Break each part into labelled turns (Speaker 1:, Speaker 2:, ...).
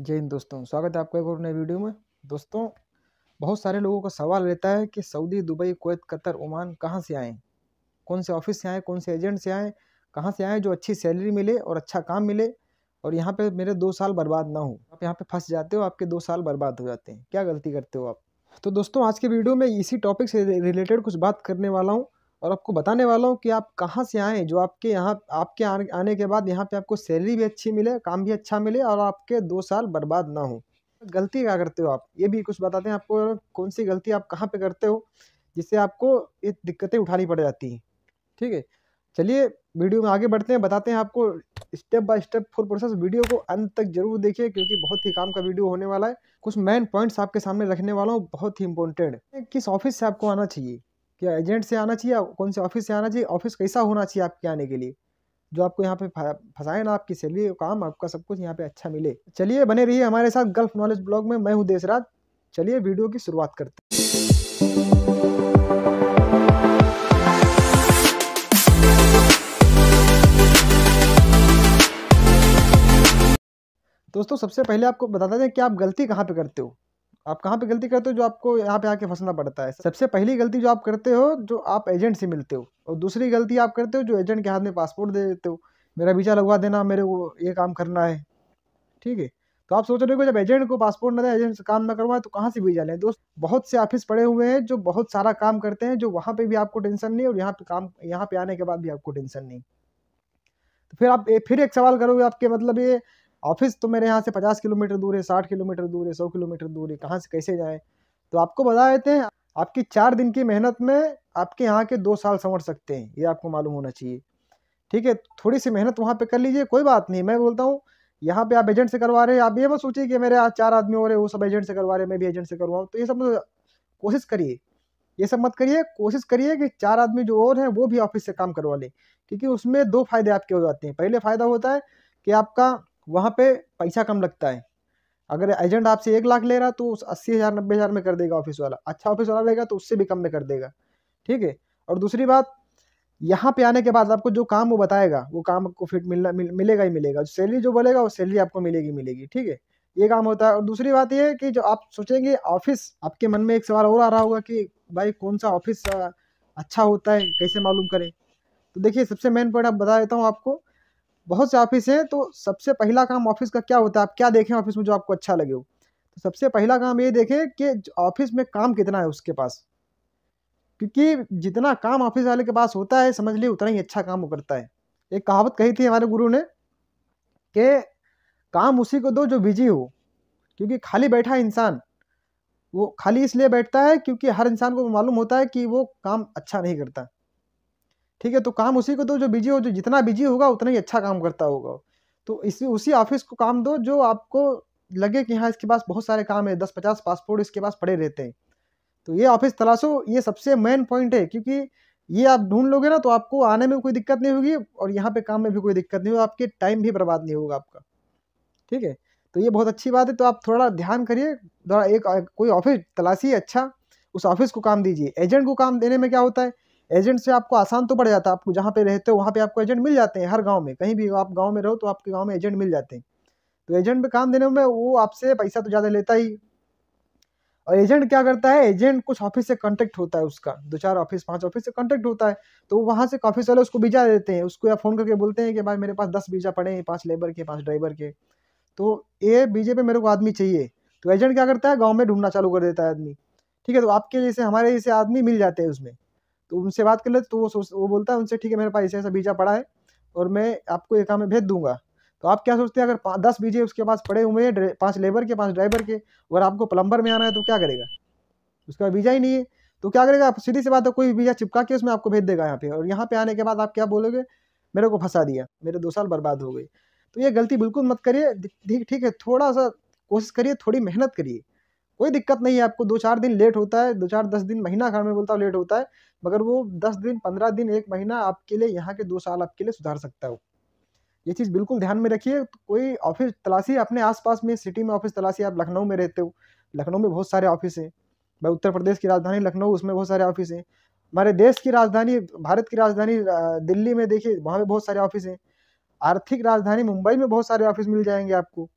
Speaker 1: जय हिंद दोस्तों स्वागत है आपका एक और नए वीडियो में दोस्तों बहुत सारे लोगों का सवाल रहता है कि सऊदी दुबई कोत कतर ओमान कहाँ से आएँ कौन से ऑफिस से आएँ कौन से एजेंट से आएँ कहाँ से आएँ जो अच्छी सैलरी मिले और अच्छा काम मिले और यहाँ पे मेरे दो साल बर्बाद ना हो आप यहाँ पे फंस जाते हो आपके दो साल बर्बाद हो जाते हैं क्या गलती करते हो आप तो दोस्तों आज के वीडियो में इसी टॉपिक से रिलेटेड कुछ बात करने वाला हूँ और आपको बताने वाला हूँ कि आप कहाँ से आएँ जो आपके यहाँ आपके आने के बाद यहाँ पे आपको सैलरी भी अच्छी मिले काम भी अच्छा मिले और आपके दो साल बर्बाद ना हो गलती क्या करते हो आप ये भी कुछ बताते हैं आपको कौन सी गलती आप कहाँ पे करते हो जिससे आपको ये दिक्कतें उठानी पड़ जाती हैं ठीक है चलिए वीडियो में आगे बढ़ते हैं बताते हैं आपको step by step full process video को अंत तक जरूर देखिए क्योंकि बहुत ही काम का वीडियो होने वाला है कुछ मेन पॉइंट्स आपके सामने रखने वाला हूँ बहुत ही इंपॉर्टेंट किस ऑफिस से आपको आना चाहिए क्या एजेंट से आना चाहिए कौन से ऑफिस से आना चाहिए ऑफिस कैसा होना चाहिए आपके आने के लिए जो आपको यहाँ पे फंसाए ना आपकी सैलरी काम आपका सब कुछ यहाँ पे अच्छा मिले चलिए बने रहिए हमारे साथ गल्फ नॉलेज ब्लॉग में मैं हूँ देशराज चलिए वीडियो की शुरुआत करते हैं दोस्तों सबसे पहले आपको बताते हैं कि आप गलती कहाँ पे करते हो आप कहाँ पे गलती करते हो जो आपको यहाँ पे आके फंसना पड़ता है सबसे पहली गलती जो आप करते हो जो आप एजेंट से मिलते हो और दूसरी गलती आप करते हो जो एजेंट के हाथ में पासपोर्ट दे देते हो मेरा वीज़ा लगवा देना मेरे को ये काम करना है ठीक है तो आप सोच रहे हो जब एजेंट को पासपोर्ट ना दे एजेंट से काम ना करवाए तो कहाँ से वीज़ा लें दोस्त बहुत से ऑफिस पड़े हुए हैं जो बहुत सारा काम करते हैं जो वहाँ पर भी आपको टेंशन नहीं और यहाँ पर काम यहाँ पर आने के बाद भी आपको टेंशन नहीं तो फिर आप फिर एक सवाल करोगे आपके मतलब ये ऑफिस तो मेरे यहाँ से पचास किलोमीटर दूर है साठ किलोमीटर दूर है सौ किलोमीटर दूर है कहाँ से कैसे जाएँ तो आपको बता देते हैं आपकी चार दिन की मेहनत में आपके यहाँ के दो साल संवर सकते हैं ये आपको मालूम होना चाहिए ठीक है थोड़ी सी मेहनत वहाँ पे कर लीजिए कोई बात नहीं मैं बोलता हूँ यहाँ पे आप एजेंट से करवा रहे हैं आप ये मत सोचिए कि मेरे यहाँ चार आदमी हो रहे वो सब एजेंट से करवा रहे हैं मैं भी एजेंट से करवाऊँ तो ये सब कोशिश करिए ये सब मत करिए कोशिश करिए कि चार आदमी जो और हैं वो भी ऑफिस से काम करवा लें क्योंकि उसमें दो फायदे आपके हो जाते हैं पहले फ़ायदा होता है कि आपका वहाँ पे पैसा कम लगता है अगर एजेंट आपसे एक लाख ले रहा तो उस अस्सी हज़ार नब्बे हज़ार में कर देगा ऑफिस वाला अच्छा ऑफिस वाला लेगा तो उससे भी कम में कर देगा ठीक है और दूसरी बात यहाँ पे आने के बाद आपको जो काम वो बताएगा वो काम आपको फिट मिलना मिल, मिलेगा ही मिलेगा सैलरी जो बोलेगा वो सैलरी आपको मिलेगी मिलेगी ठीक है ये काम होता है और दूसरी बात ये है कि जो आप सोचेंगे ऑफिस आपके मन में एक सवाल और आ रहा होगा कि भाई कौन सा ऑफिस अच्छा होता है कैसे मालूम करें तो देखिए सबसे मेन पॉइंट आप बता देता हूँ आपको बहुत से ऑफिस हैं तो सबसे पहला काम ऑफिस का क्या होता है आप क्या देखें ऑफिस में जो आपको अच्छा लगे हो तो सबसे पहला काम ये देखें कि ऑफिस में काम कितना है उसके पास क्योंकि जितना काम ऑफिस वाले के पास होता है समझ लिए उतना ही अच्छा काम वो करता है एक कहावत कही थी हमारे गुरु ने कि काम उसी को दो जो बिजी हो क्योंकि खाली बैठा इंसान वो खाली इसलिए बैठता है क्योंकि हर इंसान को मालूम होता है कि वो काम अच्छा नहीं करता ठीक है तो काम उसी को दो जो बिजी हो जो जितना बिजी होगा उतना ही अच्छा काम करता होगा तो इसी उसी ऑफिस को काम दो जो आपको लगे कि हाँ इसके पास बहुत सारे काम है दस पचास पासपोर्ट इसके पास पड़े रहते हैं तो ये ऑफिस तलाशो ये सबसे मेन पॉइंट है क्योंकि ये आप ढूंढ लोगे ना तो आपको आने में कोई दिक्कत नहीं होगी और यहाँ पे काम में भी कोई दिक्कत नहीं होगी आपके टाइम भी बर्बाद नहीं होगा आपका ठीक है तो ये बहुत अच्छी बात है तो आप थोड़ा ध्यान करिए थोड़ा एक कोई ऑफिस तलाशिए अच्छा उस ऑफिस को काम दीजिए एजेंट को काम देने में क्या होता है एजेंट से आपको आसान तो पड़ जाता है आपको जहाँ पे रहते हो वहाँ पे आपको एजेंट मिल जाते हैं हर गांव में कहीं भी आप गांव में रहो तो आपके गांव में एजेंट मिल जाते हैं तो एजेंट पे काम देने में वो आपसे पैसा तो ज़्यादा लेता ही और एजेंट क्या करता है एजेंट कुछ ऑफिस से कॉन्टैक्ट होता है उसका दो चार ऑफिस पाँच ऑफिस से कॉन्टैक्ट होता है तो वो वहाँ से ऑफिस वाले उसको बीजा देते हैं उसको या फ़ोन करके बोलते हैं कि भाई मेरे पास दस बीजा पड़े हैं पाँच लेबर के पाँच ड्राइवर के तो ये बीजे पे मेरे को आदमी चाहिए तो एजेंट क्या करता है गाँव में ढूंढना चालू कर देता है आदमी ठीक है तो आपके जैसे हमारे जैसे आदमी मिल जाते हैं उसमें तो उनसे बात कर ले तो वो सोच वो बोलता है उनसे ठीक है मेरे पास ऐसा ऐसा बीजा पड़ा है और मैं आपको एक में भेज दूंगा तो आप क्या सोचते हैं अगर दस बीजे उसके पास पड़े हुए हैं पाँच लेबर के पाँच ड्राइवर के और आपको प्लम्बर में आना है तो क्या करेगा उसका बीजा ही नहीं है तो क्या करेगा आप सीधी से बात है कोई बीजा चिपका के उसमें आपको भेज देगा यहाँ पे और यहाँ पे आने के बाद आप क्या बोलोगे मेरे को फंसा दिया मेरे दो साल बर्बाद हो गए तो ये गलती बिल्कुल मत करिए ठीक ठीक है थोड़ा सा कोशिश करिए थोड़ी मेहनत करिए कोई दिक्कत नहीं है आपको दो चार दिन लेट होता है दो चार दस दिन महीना घर में बोलता हूँ लेट होता है मगर वो दस दिन पंद्रह दिन एक महीना आपके लिए यहाँ के दो साल आपके लिए सुधार सकता है ये चीज़ बिल्कुल ध्यान में रखिए कोई ऑफिस तलाशी अपने आसपास में सिटी में ऑफिस तलाशी आप लखनऊ में रहते हो लखनऊ में बहुत सारे ऑफिस हैं भाई उत्तर प्रदेश की राजधानी लखनऊ उसमें बहुत सारे ऑफिस हैं हमारे देश की राजधानी भारत की राजधानी दिल्ली में देखिए वहाँ पे बहुत सारे ऑफिस हैं आर्थिक राजधानी मुंबई में बहुत सारे ऑफिस मिल जाएंगे आपको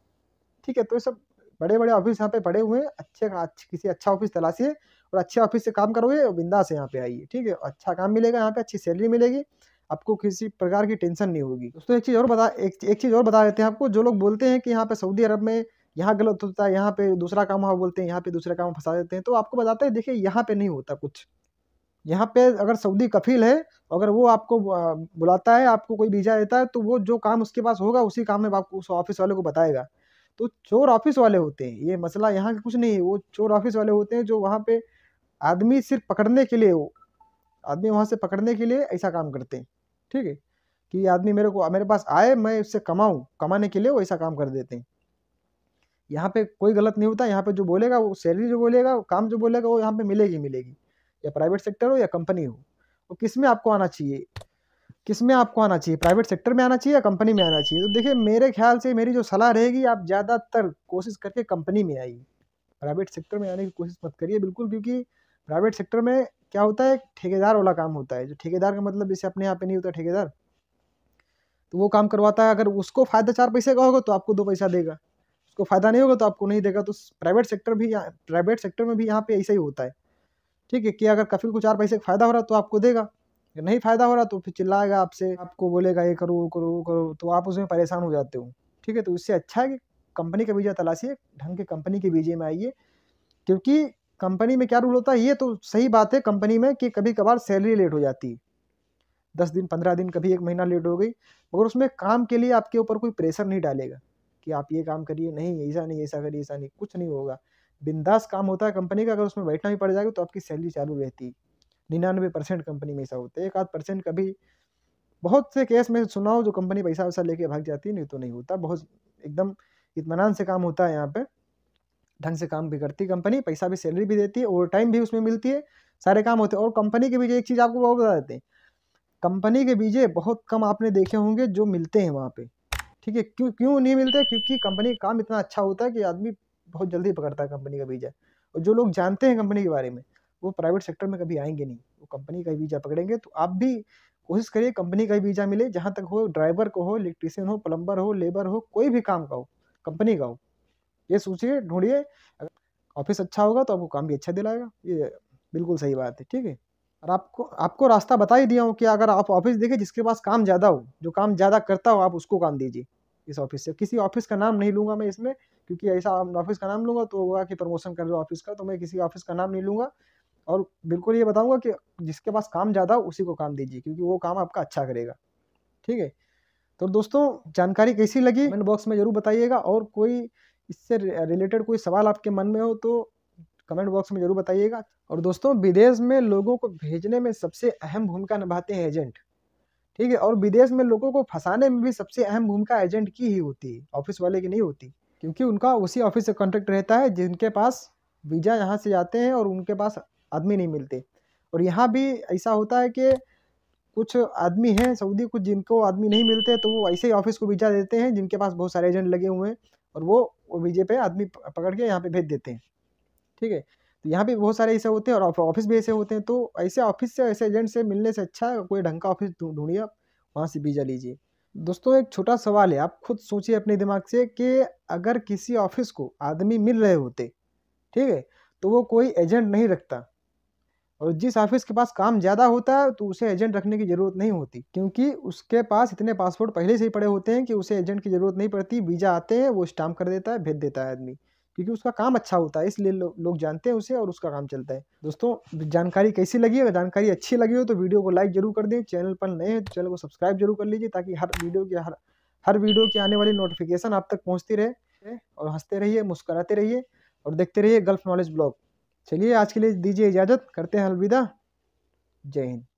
Speaker 1: ठीक है तो ये सब बड़े बड़े ऑफिस यहाँ पे पड़े हुए हैं अच्छे किसी अच्छा ऑफिस तलाशिए और अच्छे ऑफिस से काम करोगे और बिंदा से यहाँ पे आइए ठीक है अच्छा काम मिलेगा यहाँ पे अच्छी सैलरी मिलेगी आपको किसी प्रकार की टेंशन नहीं होगी दोस्तों एक चीज़ और बता एक एक चीज़ और बता देते हैं आपको जो लोग बोलते हैं कि यहाँ पे सऊदी अरब में यहाँ गलत होता है यहाँ पे दूसरा काम वहाँ बोलते हैं यहाँ पे दूसरा काम फंसा देते हैं तो आपको बताते हैं देखिए यहाँ पे नहीं होता कुछ यहाँ पे अगर सऊदी कफील है अगर वो आपको बुलाता है आपको कोई वीजा देता है तो वो जो काम उसके पास होगा उसी काम में आपको उस ऑफिस वाले को बताएगा तो चोर ऑफिस वाले होते हैं ये मसला यहाँ का कुछ नहीं है वो चोर ऑफिस वाले होते हैं जो वहाँ पे आदमी सिर्फ पकड़ने के लिए वो आदमी वहाँ से पकड़ने के लिए ऐसा काम करते हैं ठीक है कि आदमी मेरे को मेरे पास आए मैं उससे कमाऊँ कमाने के लिए वो ऐसा काम कर देते हैं यहाँ पे कोई गलत नहीं होता यहाँ पे जो बोलेगा वो सैलरी जो बोलेगा वो काम जो बोलेगा वो यहाँ पे मिलेगी मिलेगी या प्राइवेट सेक्टर हो या कंपनी हो वो किस में आपको आना चाहिए किस में आपको आना चाहिए प्राइवेट सेक्टर में आना चाहिए या कंपनी में आना चाहिए तो देखिए मेरे ख्याल से मेरी जो सलाह रहेगी आप ज़्यादातर कोशिश करके कंपनी में आइए प्राइवेट सेक्टर में आने की कोशिश मत करिए बिल्कुल क्योंकि प्राइवेट सेक्टर में क्या होता है ठेकेदार वाला काम होता है जो ठेकेदार का मतलब जैसे अपने यहाँ पे नहीं होता ठेकेदार तो वो काम करवाता है अगर उसको फ़ायदा चार पैसे का होगा तो आपको दो पैसा देगा उसको फ़ायदा नहीं होगा तो आपको नहीं देगा तो प्राइवेट सेक्टर भी प्राइवेट सेक्टर में भी यहाँ पे ऐसा ही होता है ठीक है कि अगर कफिल को चार पैसे का फ़ायदा हो रहा है तो आपको देगा नहीं फ़ायदा हो रहा तो फिर चिल्लाएगा आपसे आपको बोलेगा ये करो वो करो वो करो तो आप उसमें परेशान हो जाते हो ठीक है तो इससे अच्छा है कि कंपनी का बीजा तलाशिए ढंग के कंपनी के बीजे में आइए क्योंकि कंपनी में क्या रूल होता है ये तो सही बात है कंपनी में कि कभी कभार सैलरी लेट हो जाती है दस दिन पंद्रह दिन कभी एक महीना लेट हो गई मगर उसमें काम के लिए आपके ऊपर कोई प्रेशर नहीं डालेगा कि आप ये काम करिए नहीं ऐसा नहीं ऐसा करिए ऐसा नहीं कुछ नहीं होगा बिंदास काम होता है कंपनी का अगर उसमें बैठना भी पड़ जाएगा तो आपकी सैलरी चालू रहती है निन्यानवे परसेंट कंपनी में ऐसा होता है एक आध परसेंट कभी बहुत से केस में सुना हो जो कंपनी पैसा वैसा लेके भाग जाती है नहीं तो नहीं होता बहुत एकदम इतमान से काम होता है यहाँ पर ढंग से काम भी करती है कंपनी पैसा भी सैलरी भी देती है ओवर टाइम भी उसमें मिलती है सारे काम होते हैं और कंपनी के बीजे एक चीज़ आपको बहुत बता देते हैं कंपनी के बीजे बहुत कम आपने देखे होंगे जो मिलते हैं वहाँ पे ठीक है क्यों क्यों नहीं मिलते क्योंकि कंपनी का काम इतना अच्छा होता है कि आदमी बहुत जल्दी पकड़ता है कंपनी का बीजा और जो लोग जानते हैं कंपनी के बारे में वो प्राइवेट सेक्टर में कभी आएंगे नहीं वो कंपनी का वीज़ा पकड़ेंगे तो आप भी कोशिश करिए कंपनी का वीज़ा मिले जहाँ तक हो ड्राइवर को हो इलेक्ट्रीशियन हो प्लम्बर हो लेबर हो कोई भी काम का हो कंपनी का हो ये सोचिए ढूंढिए ऑफिस अच्छा होगा तो आपको काम भी अच्छा दिलाएगा ये बिल्कुल सही बात है ठीक है और आपको आपको रास्ता बता ही दिया हूँ कि अगर आप ऑफिस देखें जिसके पास काम ज़्यादा हो जो काम ज़्यादा करता हो आप उसको काम दीजिए इस ऑफिस से किसी ऑफिस का नाम नहीं लूँगा मैं इसमें क्योंकि ऐसा ऑफिस का नाम लूँगा तो होगा कि प्रमोशन कर रहे हो ऑफिस का तो मैं किसी ऑफिस का नाम नहीं लूँगा और बिल्कुल ये बताऊंगा कि जिसके पास काम ज़्यादा हो उसी को काम दीजिए क्योंकि वो काम आपका अच्छा करेगा ठीक है तो दोस्तों जानकारी कैसी लगी कमेंट बॉक्स में ज़रूर बताइएगा और कोई इससे रिलेटेड कोई सवाल आपके मन में हो तो कमेंट बॉक्स में ज़रूर बताइएगा और दोस्तों विदेश में लोगों को भेजने में सबसे अहम भूमिका निभाते हैं एजेंट ठीक है और विदेश में लोगों को फंसाने में भी सबसे अहम भूमिका एजेंट की ही होती है ऑफिस वाले की नहीं होती क्योंकि उनका उसी ऑफिस से कॉन्टेक्ट रहता है जिनके पास वीज़ा यहाँ से जाते हैं और उनके पास आदमी नहीं मिलते और यहाँ भी ऐसा होता है कि कुछ आदमी हैं सऊदी कुछ जिनको आदमी नहीं मिलते तो वो ऐसे ही ऑफिस को भेजा देते हैं जिनके पास बहुत सारे एजेंट लगे हुए हैं और वो वो वीजे पे आदमी पकड़ के यहाँ पे भेज देते हैं ठीक है तो यहाँ पे बहुत सारे ऐसे होते हैं और ऑफिस भी ऐसे होते हैं तो ऐसे ऑफिस से ऐसे एजेंट से मिलने से अच्छा कोई ढंग का ऑफिस ढूंढिए आप वहाँ से वीज़ा लीजिए दोस्तों एक छोटा सवाल है आप खुद सोचिए अपने दिमाग से कि अगर किसी ऑफिस को आदमी मिल रहे होते ठीक है तो वो कोई एजेंट नहीं रखता और जिस ऑफिस के पास काम ज़्यादा होता है तो उसे एजेंट रखने की ज़रूरत नहीं होती क्योंकि उसके पास इतने पासपोर्ट पहले से ही पड़े होते हैं कि उसे एजेंट की ज़रूरत नहीं पड़ती वीज़ा आते हैं वो स्टाम्प कर देता है भेज देता है आदमी क्योंकि उसका काम अच्छा होता है इसलिए लो, लोग जानते हैं उसे और उसका काम चलता है दोस्तों जानकारी कैसी लगी अगर जानकारी अच्छी लगी हो तो वीडियो को लाइक जरूर कर दें चैनल पर नए हैं तो चैनल को सब्सक्राइब जरूर कर लीजिए ताकि हर वीडियो की हर हर वीडियो की आने वाली नोटिफिकेशन आप तक पहुँचती रहे और हंसते रहिए मुस्कराते रहिए और देखते रहिए गल्फ नॉलेज ब्लॉग चलिए आज के लिए दीजिए इजाज़त करते हैं अलविदा जय हिंद